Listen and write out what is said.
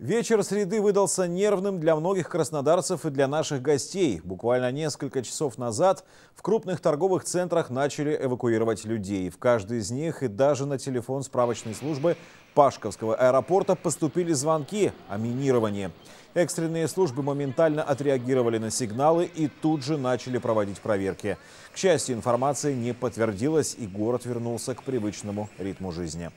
Вечер среды выдался нервным для многих краснодарцев и для наших гостей. Буквально несколько часов назад в крупных торговых центрах начали эвакуировать людей. В каждый из них и даже на телефон справочной службы Пашковского аэропорта поступили звонки о минировании. Экстренные службы моментально отреагировали на сигналы и тут же начали проводить проверки. К счастью, информация не подтвердилась и город вернулся к привычному ритму жизни.